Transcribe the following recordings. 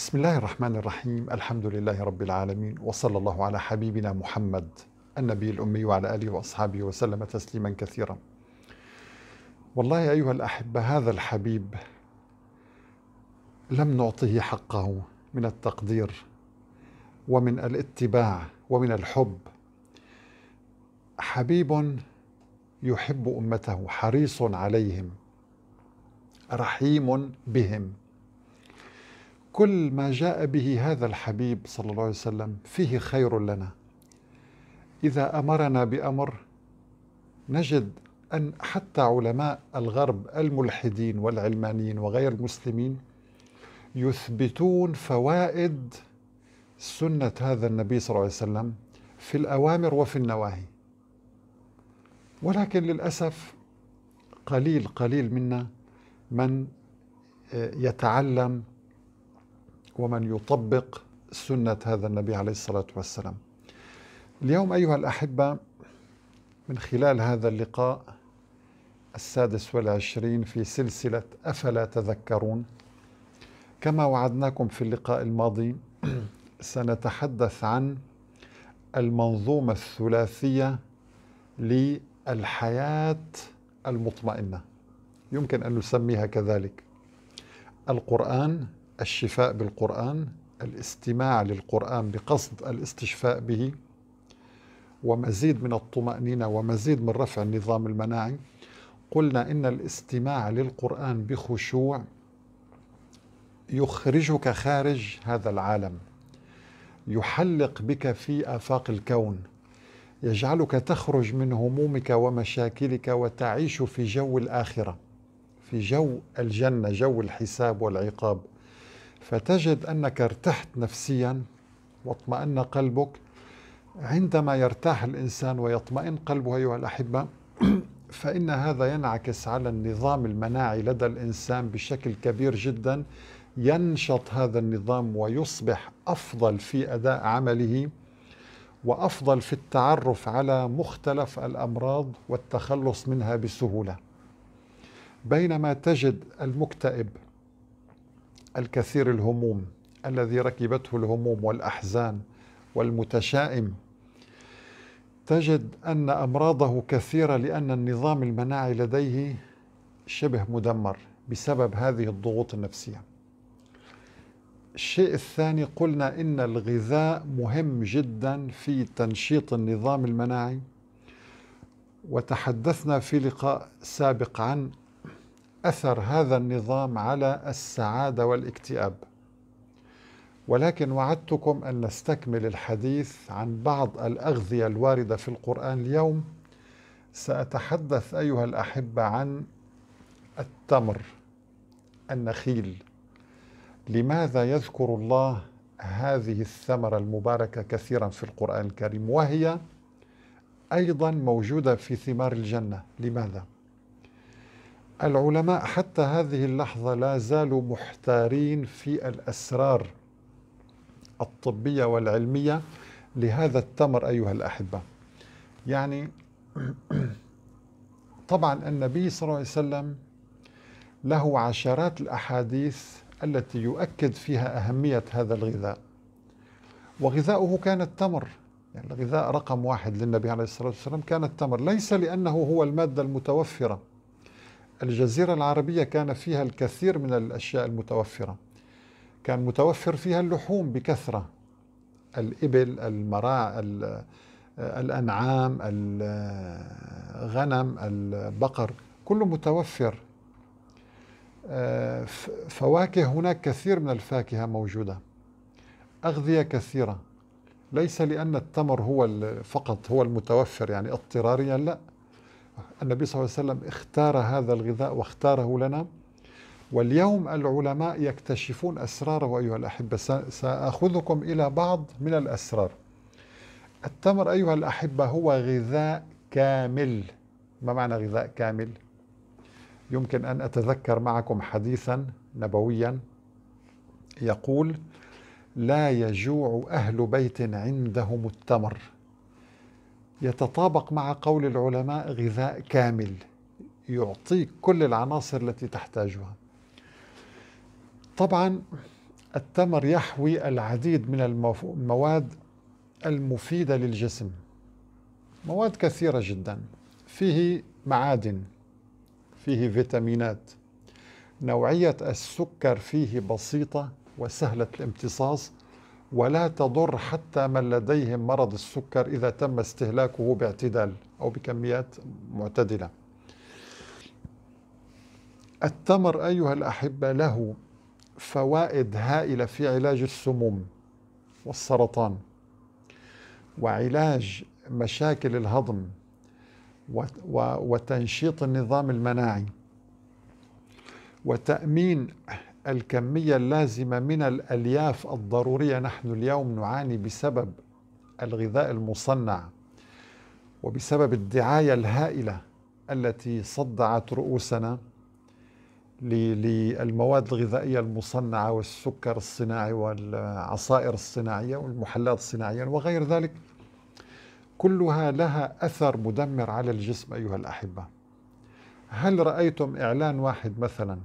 بسم الله الرحمن الرحيم الحمد لله رب العالمين وصلى الله على حبيبنا محمد النبي الأمي وعلى آله وأصحابه وسلم تسليما كثيرا والله أيها الأحبة هذا الحبيب لم نعطه حقه من التقدير ومن الاتباع ومن الحب حبيب يحب أمته حريص عليهم رحيم بهم كل ما جاء به هذا الحبيب صلى الله عليه وسلم فيه خير لنا اذا امرنا بامر نجد ان حتى علماء الغرب الملحدين والعلمانيين وغير المسلمين يثبتون فوائد سنه هذا النبي صلى الله عليه وسلم في الاوامر وفي النواهي ولكن للاسف قليل قليل منا من آه، يتعلم ومن يطبق سنة هذا النبي عليه الصلاة والسلام اليوم أيها الأحبة من خلال هذا اللقاء السادس والعشرين في سلسلة أفلا تذكرون كما وعدناكم في اللقاء الماضي سنتحدث عن المنظومة الثلاثية للحياة المطمئنة يمكن أن نسميها كذلك القرآن الشفاء بالقرآن الاستماع للقرآن بقصد الاستشفاء به ومزيد من الطمأنينة ومزيد من رفع النظام المناعي قلنا إن الاستماع للقرآن بخشوع يخرجك خارج هذا العالم يحلق بك في آفاق الكون يجعلك تخرج من همومك ومشاكلك وتعيش في جو الآخرة في جو الجنة جو الحساب والعقاب فتجد انك ارتحت نفسيا واطمأن قلبك عندما يرتاح الانسان ويطمئن قلبه ايها الاحبه فان هذا ينعكس على النظام المناعي لدى الانسان بشكل كبير جدا ينشط هذا النظام ويصبح افضل في اداء عمله وافضل في التعرف على مختلف الامراض والتخلص منها بسهوله بينما تجد المكتئب الكثير الهموم الذي ركبته الهموم والاحزان والمتشائم تجد ان امراضه كثيره لان النظام المناعي لديه شبه مدمر بسبب هذه الضغوط النفسيه. الشيء الثاني قلنا ان الغذاء مهم جدا في تنشيط النظام المناعي وتحدثنا في لقاء سابق عن اثر هذا النظام على السعاده والاكتئاب ولكن وعدتكم ان نستكمل الحديث عن بعض الاغذيه الوارده في القران اليوم ساتحدث ايها الاحبه عن التمر النخيل لماذا يذكر الله هذه الثمره المباركه كثيرا في القران الكريم وهي ايضا موجوده في ثمار الجنه لماذا العلماء حتى هذه اللحظة لا زالوا محتارين في الأسرار الطبية والعلمية لهذا التمر أيها الأحبة يعني طبعا النبي صلى الله عليه وسلم له عشرات الأحاديث التي يؤكد فيها أهمية هذا الغذاء وغذاؤه كان التمر يعني الغذاء رقم واحد للنبي عليه الصلاة والسلام كان التمر ليس لأنه هو المادة المتوفرة الجزيرة العربية كان فيها الكثير من الأشياء المتوفرة كان متوفر فيها اللحوم بكثرة الإبل المراع الأنعام الغنم البقر كله متوفر آه، فواكه هناك كثير من الفاكهة موجودة أغذية كثيرة ليس لأن التمر هو فقط هو المتوفر يعني اضطراريا لا النبي صلى الله عليه وسلم اختار هذا الغذاء واختاره لنا واليوم العلماء يكتشفون أسراره أيها الأحبة سأخذكم إلى بعض من الأسرار التمر أيها الأحبة هو غذاء كامل ما معنى غذاء كامل؟ يمكن أن أتذكر معكم حديثا نبويا يقول لا يجوع أهل بيت عندهم التمر يتطابق مع قول العلماء غذاء كامل يعطيك كل العناصر التي تحتاجها طبعا التمر يحوي العديد من المواد المفيدة للجسم مواد كثيرة جدا فيه معادن فيه فيتامينات نوعية السكر فيه بسيطة وسهلة الامتصاص ولا تضر حتى من لديهم مرض السكر إذا تم استهلاكه باعتدال أو بكميات معتدلة التمر أيها الأحبة له فوائد هائلة في علاج السموم والسرطان وعلاج مشاكل الهضم وتنشيط النظام المناعي وتأمين الكمية اللازمة من الألياف الضرورية نحن اليوم نعاني بسبب الغذاء المصنع وبسبب الدعاية الهائلة التي صدعت رؤوسنا للمواد الغذائية المصنعة والسكر الصناعي والعصائر الصناعية والمحلات الصناعية وغير ذلك كلها لها أثر مدمر على الجسم أيها الأحبة هل رأيتم إعلان واحد مثلا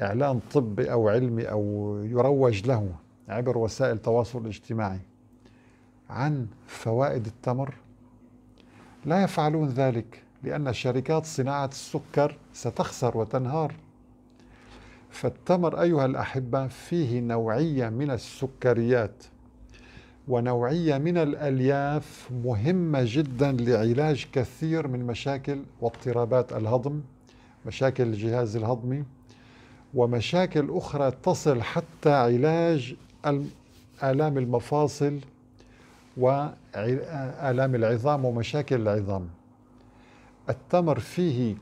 إعلان طبي أو علمي أو يروج له عبر وسائل التواصل الاجتماعي عن فوائد التمر لا يفعلون ذلك لأن شركات صناعة السكر ستخسر وتنهار فالتمر أيها الأحبة فيه نوعية من السكريات ونوعية من الألياف مهمة جدا لعلاج كثير من مشاكل واضطرابات الهضم مشاكل الجهاز الهضمي ومشاكل أخرى تصل حتى علاج آلام المفاصل وآلام العظام ومشاكل العظام التمر فيه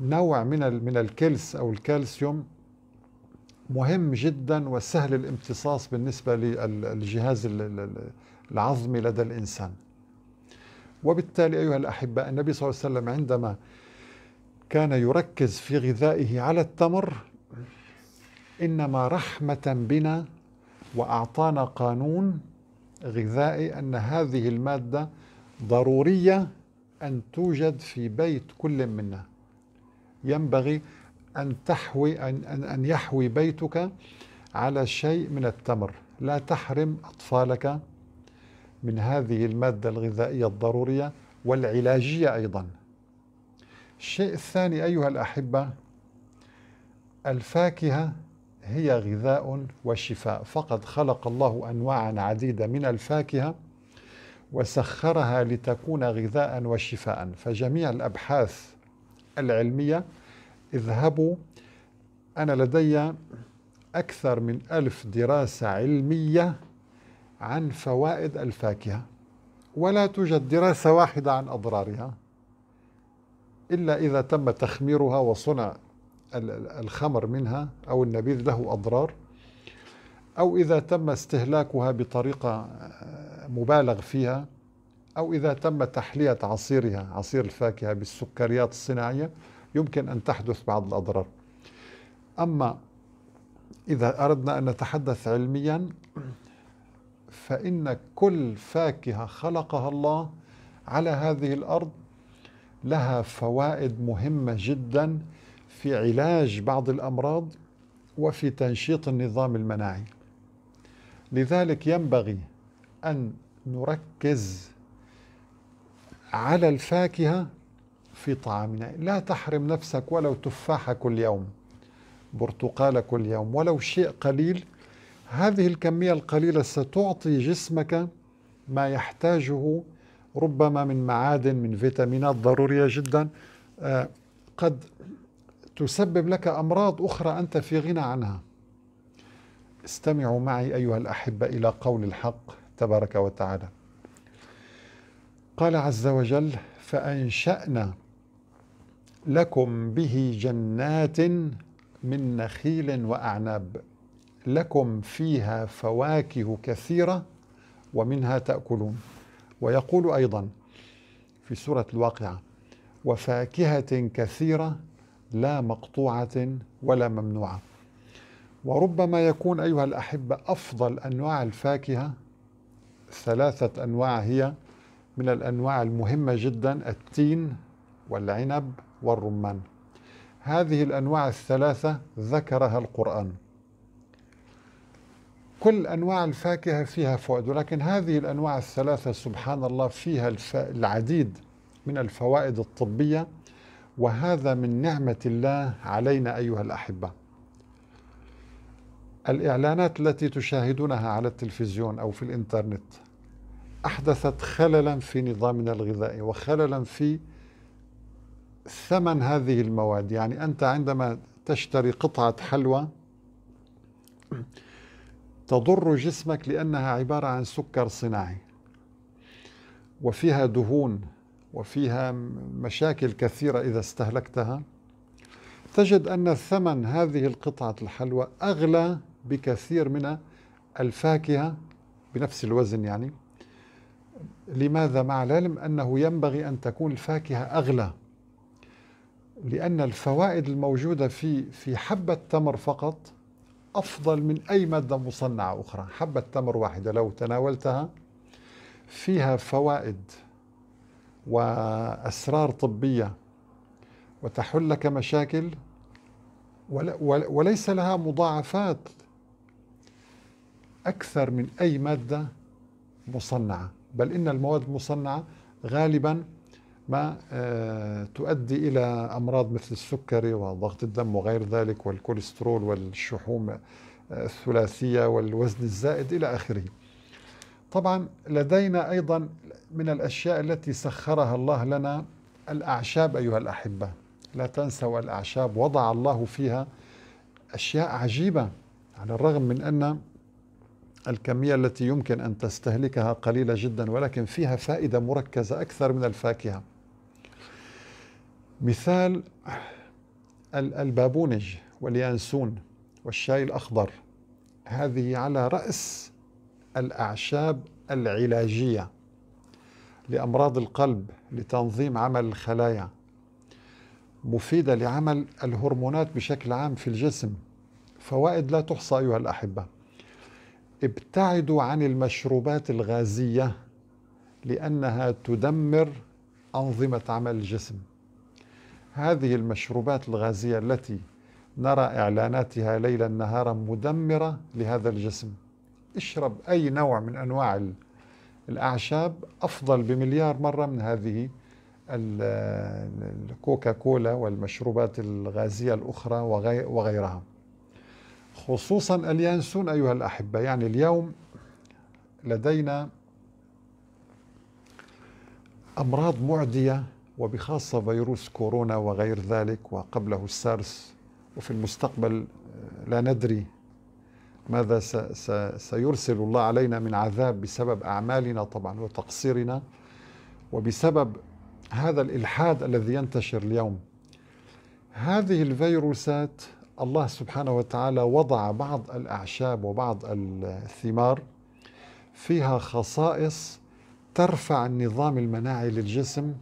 نوع من من الكلس أو الكالسيوم مهم جدا وسهل الامتصاص بالنسبة للجهاز العظمي لدى الإنسان وبالتالي أيها الأحبة النبي صلى الله عليه وسلم عندما كان يركز في غذائه على التمر إنما رحمة بنا وأعطانا قانون غذائي أن هذه المادة ضرورية أن توجد في بيت كل منا ينبغي أن تحوي أن أن, أن يحوي بيتك على شيء من التمر لا تحرم أطفالك من هذه المادة الغذائية الضرورية والعلاجية أيضا الشيء الثاني أيها الأحبة الفاكهة هي غذاء وشفاء فقد خلق الله انواعا عديده من الفاكهه وسخرها لتكون غذاء وشفاء فجميع الابحاث العلميه اذهبوا انا لدي اكثر من الف دراسه علميه عن فوائد الفاكهه ولا توجد دراسه واحده عن اضرارها الا اذا تم تخميرها وصنع الخمر منها أو النبيذ له أضرار أو إذا تم استهلاكها بطريقة آه، مبالغ فيها أو إذا تم تحلية عصيرها عصير الفاكهة بالسكريات الصناعية يمكن أن تحدث بعض الأضرار أما إذا أردنا أن نتحدث علميا فإن كل فاكهة خلقها الله على هذه الأرض لها فوائد مهمة جدا في علاج بعض الامراض وفي تنشيط النظام المناعي لذلك ينبغي ان نركز على الفاكهه في طعامنا لا تحرم نفسك ولو تفاحه كل يوم برتقاله كل يوم ولو شيء قليل هذه الكميه القليله ستعطي جسمك ما يحتاجه ربما من معادن من فيتامينات ضروريه جدا آه، قد تسبب لك امراض اخرى انت في غنى عنها استمعوا معي ايها الاحبه الى قول الحق تبارك وتعالى قال عز وجل فانشانا لكم به جنات من نخيل واعناب لكم فيها فواكه كثيره ومنها تاكلون ويقول ايضا في سوره الواقعه وفاكهه كثيره لا مقطوعة ولا ممنوعة وربما يكون أيها الأحبة أفضل أنواع الفاكهة ثلاثة أنواع هي من الأنواع المهمة جدا التين والعنب والرمان هذه الأنواع الثلاثة ذكرها القرآن كل أنواع الفاكهة فيها فوائد ولكن هذه الأنواع الثلاثة سبحان الله فيها العديد من الفوائد الطبية وهذا من نعمة الله علينا أيها الأحبة الإعلانات التي تشاهدونها على التلفزيون أو في الإنترنت أحدثت خللا في نظامنا الغذائي وخللا في ثمن هذه المواد يعني أنت عندما تشتري قطعة حلوى تضر جسمك لأنها عبارة عن سكر صناعي وفيها دهون وفيها مشاكل كثيرة إذا استهلكتها تجد أن ثمن هذه القطعة الحلوى أغلى بكثير من الفاكهة بنفس الوزن يعني لماذا مع العلم أنه ينبغي أن تكون الفاكهة أغلى لأن الفوائد الموجودة في في حبة تمر فقط أفضل من أي مادة مصنعة أخرى حبة تمر واحدة لو تناولتها فيها فوائد وأسرار طبية وتحل لك مشاكل وليس لها مضاعفات أكثر من أي مادة مصنعة بل إن المواد المصنعة غالبا ما آه، تؤدي إلى أمراض مثل السكري وضغط الدم وغير ذلك والكوليسترول والشحوم الثلاثية والوزن الزائد إلى آخره طبعا لدينا أيضا من الأشياء التي سخرها الله لنا الأعشاب أيها الأحبة لا تنسوا الأعشاب وضع الله فيها أشياء عجيبة على الرغم من أن الكمية التي يمكن أن تستهلكها قليلة جدا ولكن فيها فائدة مركزة أكثر من الفاكهة مثال البابونج واليانسون والشاي الأخضر هذه على رأس الأعشاب العلاجية لأمراض القلب لتنظيم عمل الخلايا مفيدة لعمل الهرمونات بشكل عام في الجسم فوائد لا تحصى أيها الأحبة ابتعدوا عن المشروبات الغازية لأنها تدمر أنظمة عمل الجسم هذه المشروبات الغازية التي نرى إعلاناتها ليلا نهارا مدمرة لهذا الجسم اشرب أي نوع من أنواع الأعشاب أفضل بمليار مرة من هذه الكوكا كولا والمشروبات الغازية الأخرى وغيرها خصوصا اليانسون أيها الأحبة يعني اليوم لدينا أمراض معدية وبخاصة فيروس كورونا وغير ذلك وقبله السارس وفي المستقبل آه، لا ندري ماذا سيرسل الله علينا من عذاب بسبب أعمالنا طبعا وتقصيرنا وبسبب هذا الإلحاد الذي ينتشر اليوم هذه الفيروسات الله سبحانه وتعالى وضع بعض الأعشاب وبعض الثمار فيها خصائص ترفع النظام المناعي للجسم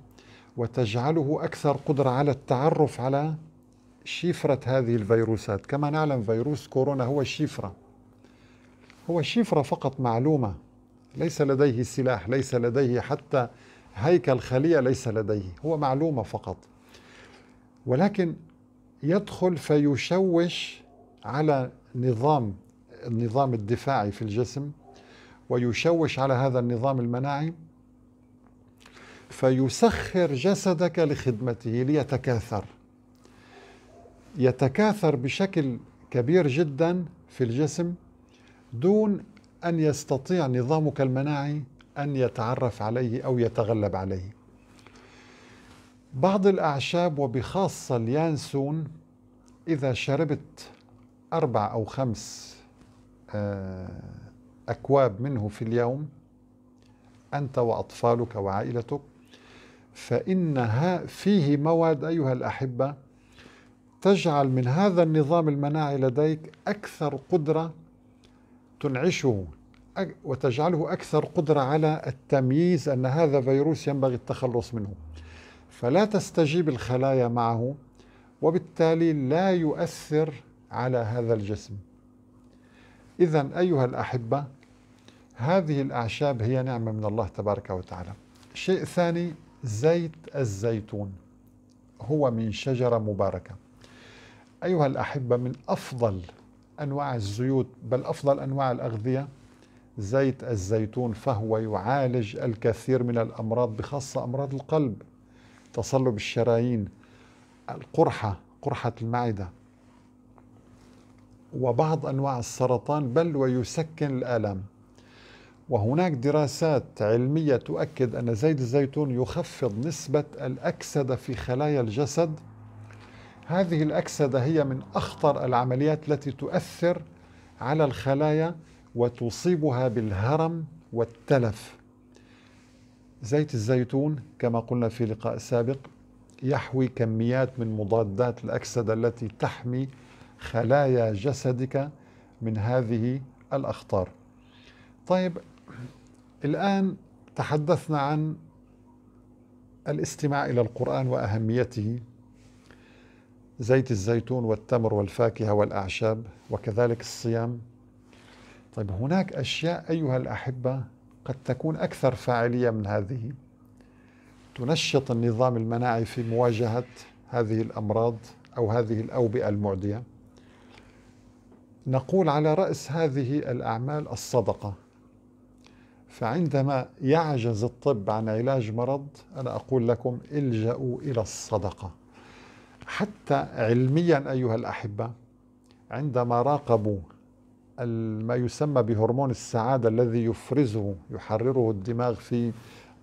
وتجعله أكثر قدرة على التعرف على شفرة هذه الفيروسات كما نعلم فيروس كورونا هو شفرة هو شفرة فقط معلومة ليس لديه سلاح ليس لديه حتى هيكل خلية ليس لديه هو معلومة فقط ولكن يدخل فيشوش على نظام النظام الدفاعي في الجسم ويشوش على هذا النظام المناعي فيسخر جسدك لخدمته ليتكاثر يتكاثر بشكل كبير جدا في الجسم دون أن يستطيع نظامك المناعي أن يتعرف عليه أو يتغلب عليه بعض الأعشاب وبخاصة اليانسون إذا شربت أربع أو خمس آه، أكواب منه في اليوم أنت وأطفالك وعائلتك فإنها فيه مواد أيها الأحبة تجعل من هذا النظام المناعي لديك أكثر قدرة تنعشه وتجعله أكثر قدرة على التمييز أن هذا فيروس ينبغي التخلص منه فلا تستجيب الخلايا معه وبالتالي لا يؤثر على هذا الجسم إذا أيها الأحبة هذه الأعشاب هي نعمة من الله تبارك وتعالى شيء ثاني زيت الزيتون هو من شجرة مباركة أيها الأحبة من أفضل أنواع الزيوت بل أفضل أنواع الأغذية زيت الزيتون فهو يعالج الكثير من الأمراض بخاصة أمراض القلب تصلب الشرايين القرحة قرحة المعدة وبعض أنواع السرطان بل ويسكن الآلام وهناك دراسات علمية تؤكد أن زيت الزيتون يخفض نسبة الأكسدة في خلايا الجسد هذه الأكسدة هي من أخطر العمليات التي تؤثر على الخلايا وتصيبها بالهرم والتلف زيت الزيتون كما قلنا في لقاء سابق يحوي كميات من مضادات الأكسدة التي تحمي خلايا جسدك من هذه الأخطار طيب الآن تحدثنا عن الاستماع إلى القرآن وأهميته زيت الزيتون والتمر والفاكهة والأعشاب وكذلك الصيام طيب هناك أشياء أيها الأحبة قد تكون أكثر فاعلية من هذه تنشط النظام المناعي في مواجهة هذه الأمراض أو هذه الأوبئة المعدية نقول على رأس هذه الأعمال الصدقة فعندما يعجز الطب عن علاج مرض أنا أقول لكم الجأوا إلى الصدقة حتى علميا أيها الأحبة عندما راقبوا ما يسمى بهرمون السعادة الذي يفرزه يحرره الدماغ في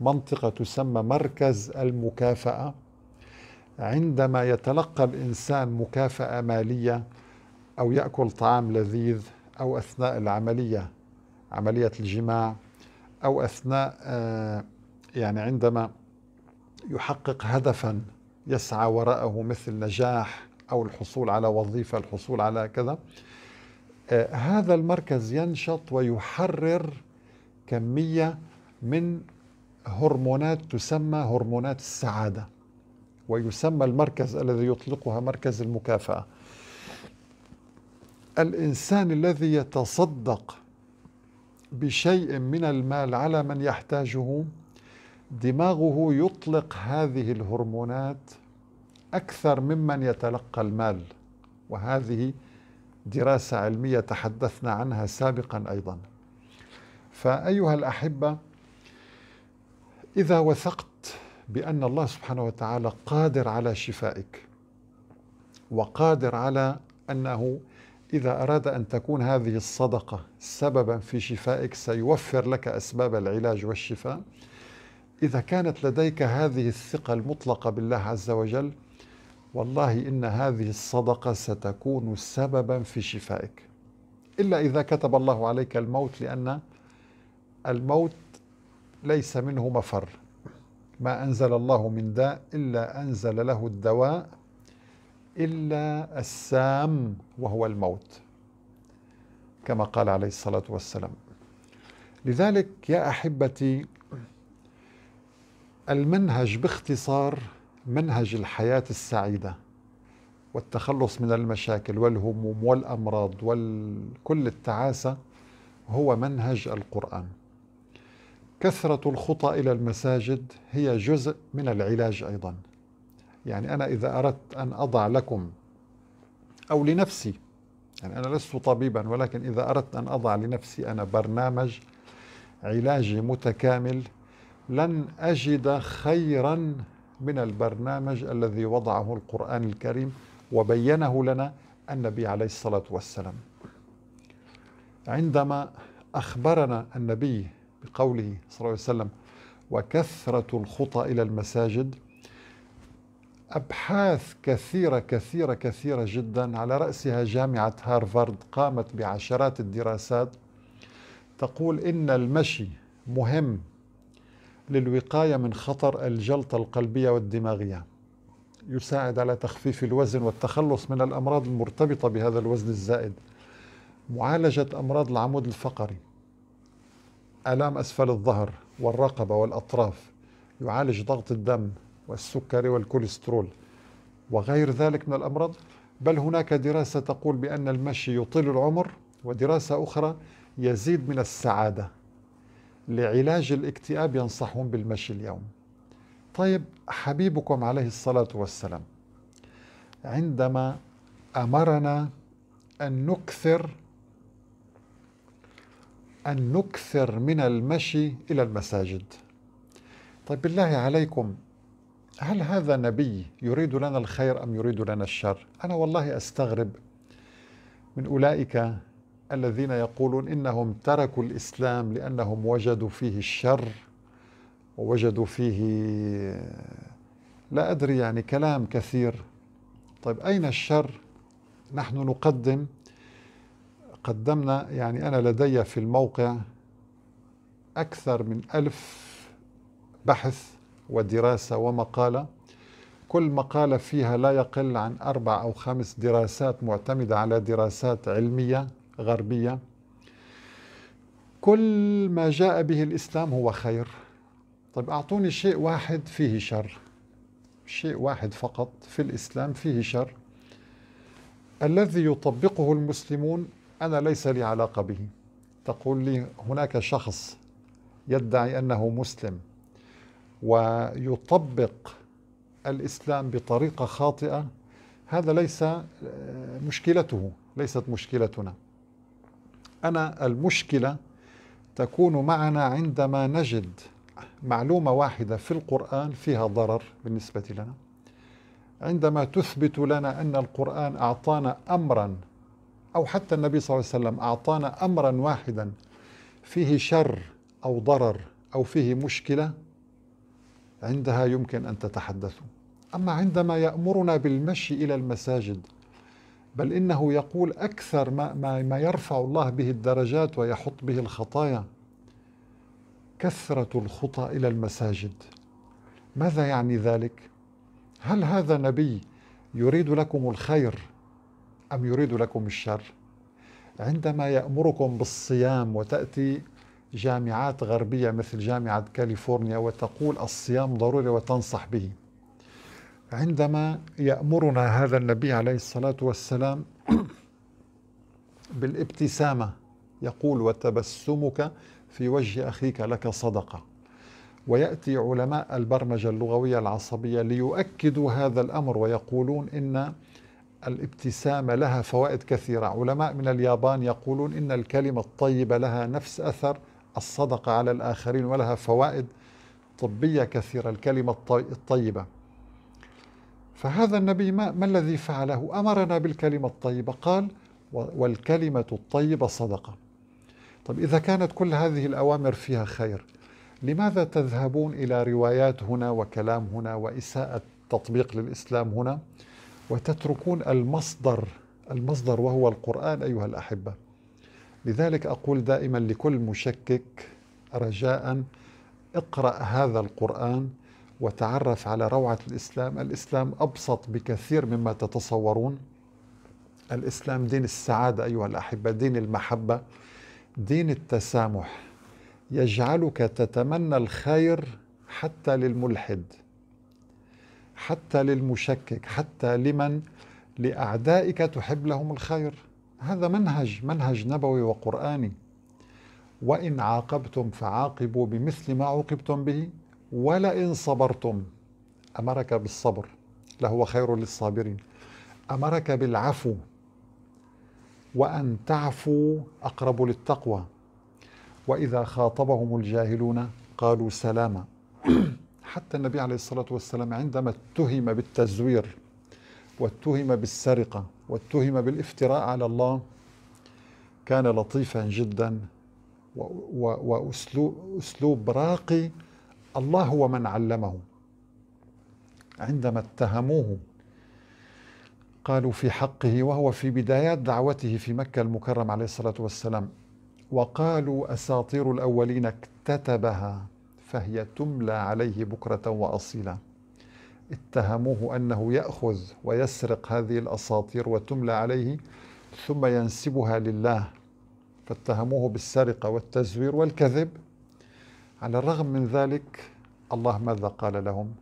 منطقة تسمى مركز المكافأة عندما يتلقى الإنسان مكافأة مالية أو يأكل طعام لذيذ أو أثناء العملية عملية الجماع أو أثناء آه، يعني عندما يحقق هدفا يسعى وراءه مثل نجاح أو الحصول على وظيفة الحصول على كذا آه، هذا المركز ينشط ويحرر كمية من هرمونات تسمى هرمونات السعادة ويسمى المركز الذي يطلقها مركز المكافأة الإنسان الذي يتصدق بشيء من المال على من يحتاجه دماغه يطلق هذه الهرمونات أكثر ممن يتلقى المال وهذه دراسة علمية تحدثنا عنها سابقا أيضا فأيها الأحبة إذا وثقت بأن الله سبحانه وتعالى قادر على شفائك وقادر على أنه إذا أراد أن تكون هذه الصدقة سببا في شفائك سيوفر لك أسباب العلاج والشفاء إذا كانت لديك هذه الثقة المطلقة بالله عز وجل والله إن هذه الصدقة ستكون سببا في شفائك إلا إذا كتب الله عليك الموت لأن الموت ليس منه مفر ما أنزل الله من داء إلا أنزل له الدواء إلا السام وهو الموت كما قال عليه الصلاة والسلام لذلك يا أحبتي المنهج باختصار منهج الحياة السعيدة والتخلص من المشاكل والهموم والأمراض وكل التعاسة هو منهج القرآن كثرة الخطى إلى المساجد هي جزء من العلاج أيضا يعني أنا إذا أردت أن أضع لكم أو لنفسي يعني أنا لست طبيبا ولكن إذا أردت أن أضع لنفسي أنا برنامج علاجي متكامل لن أجد خيرا من البرنامج الذي وضعه القرآن الكريم وبينه لنا النبي عليه الصلاة والسلام عندما أخبرنا النبي بقوله صلى الله عليه وسلم وكثرة الخطى إلى المساجد أبحاث كثيرة كثيرة كثيرة جدا على رأسها جامعة هارفارد قامت بعشرات الدراسات تقول إن المشي مهم للوقاية من خطر الجلطة القلبية والدماغية يساعد على تخفيف الوزن والتخلص من الأمراض المرتبطة بهذا الوزن الزائد معالجة أمراض العمود الفقري آلام أسفل الظهر والرقبة والأطراف يعالج ضغط الدم والسكري والكوليسترول وغير ذلك من الأمراض بل هناك دراسة تقول بأن المشي يطيل العمر ودراسة أخرى يزيد من السعادة لعلاج الاكتئاب ينصحون بالمشي اليوم طيب حبيبكم عليه الصلاة والسلام عندما أمرنا أن نكثر أن نكثر من المشي إلى المساجد طيب بالله عليكم هل هذا نبي يريد لنا الخير أم يريد لنا الشر أنا والله أستغرب من أولئك الذين يقولون انهم تركوا الاسلام لانهم وجدوا فيه الشر ووجدوا فيه لا ادري يعني كلام كثير طيب اين الشر نحن نقدم قدمنا يعني انا لدي في الموقع اكثر من الف بحث ودراسه ومقاله كل مقالة فيها لا يقل عن أربع أو خمس دراسات معتمدة على دراسات علمية غربية كل ما جاء به الإسلام هو خير طيب أعطوني شيء واحد فيه شر شيء واحد فقط في الإسلام فيه شر الذي يطبقه المسلمون أنا ليس لي علاقة به تقول لي هناك شخص يدعي أنه مسلم ويطبق الإسلام بطريقة خاطئة هذا ليس آه، مشكلته ليست مشكلتنا أنا المشكلة تكون معنا عندما نجد معلومة واحدة في القرآن فيها ضرر بالنسبة لنا عندما تثبت لنا أن القرآن أعطانا أمرا أو حتى النبي صلى الله عليه وسلم أعطانا أمرا واحدا فيه شر أو ضرر أو فيه مشكلة عندها يمكن أن تتحدثوا أما عندما يأمرنا بالمشي إلى المساجد بل إنه يقول أكثر ما, ما, ما يرفع الله به الدرجات ويحط به الخطايا كثرة الخطى إلى المساجد ماذا يعني ذلك؟ هل هذا نبي يريد لكم الخير أم يريد لكم الشر؟ عندما يأمركم بالصيام وتأتي جامعات غربية مثل جامعة كاليفورنيا وتقول الصيام ضروري وتنصح به عندما يأمرنا هذا النبي عليه الصلاة والسلام بالابتسامة يقول وتبسمك في وجه أخيك لك صدقة ويأتي علماء البرمجة اللغوية العصبية ليؤكدوا هذا الأمر ويقولون إن الابتسامة لها فوائد كثيرة علماء من اليابان يقولون إن الكلمة الطيبة لها نفس أثر الصدقة على الآخرين ولها فوائد طبية كثيرة الكلمة الطيبة فهذا النبي ما, ما الذي فعله أمرنا بالكلمة الطيبة قال والكلمة الطيبة صدقة طب إذا كانت كل هذه الأوامر فيها خير لماذا تذهبون إلى روايات هنا وكلام هنا وإساءة تطبيق للإسلام هنا وتتركون المصدر المصدر وهو القرآن أيها الأحبة لذلك أقول دائما لكل مشكك رجاء اقرأ هذا القرآن وتعرف على روعة الإسلام الإسلام أبسط بكثير مما تتصورون الإسلام دين السعادة أيها الأحبة دين المحبة دين التسامح يجعلك تتمنى الخير حتى للملحد حتى للمشكك حتى لمن لأعدائك تحب لهم الخير هذا منهج منهج نبوي وقرآني وإن عاقبتم فعاقبوا بمثل ما عوقبتم به ولئن صبرتم أمرك بالصبر لهو خير للصابرين أمرك بالعفو وأن تعفو أقرب للتقوى وإذا خاطبهم الجاهلون قالوا سلاما حتى النبي عليه الصلاة والسلام عندما اتهم بالتزوير واتهم بالسرقة واتهم بالافتراء على الله كان لطيفا جدا وأسلوب راقي الله هو من علمه عندما اتهموه قالوا في حقه وهو في بدايات دعوته في مكة المكرم عليه الصلاة والسلام وقالوا أساطير الأولين اكتتبها فهي تملى عليه بكرة وأصيلا اتهموه أنه يأخذ ويسرق هذه الأساطير وتملى عليه ثم ينسبها لله فاتهموه بالسرقة والتزوير والكذب على الرغم من ذلك الله ماذا قال لهم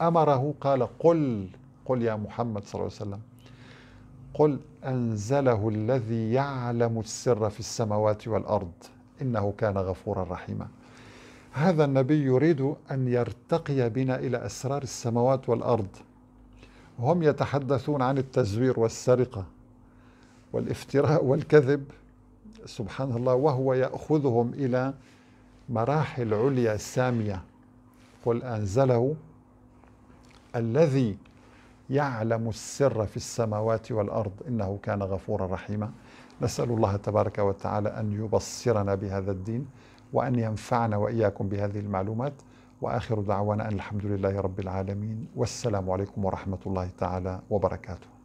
أمره قال قل قل يا محمد صلى الله عليه وسلم قل أنزله الذي يعلم السر في السماوات والأرض إنه كان غفورا رحيما هذا النبي يريد أن يرتقي بنا إلى أسرار السماوات والأرض هم يتحدثون عن التزوير والسرقة والافتراء والكذب سبحان الله وهو يأخذهم إلى مراحل عليا سامية قل أنزله الذي يعلم السر في السماوات والأرض إنه كان غفورا رحيما نسأل الله تبارك وتعالى أن يبصرنا بهذا الدين وأن ينفعنا وإياكم بهذه المعلومات وآخر دعوانا أن الحمد لله رب العالمين والسلام عليكم ورحمة الله تعالى وبركاته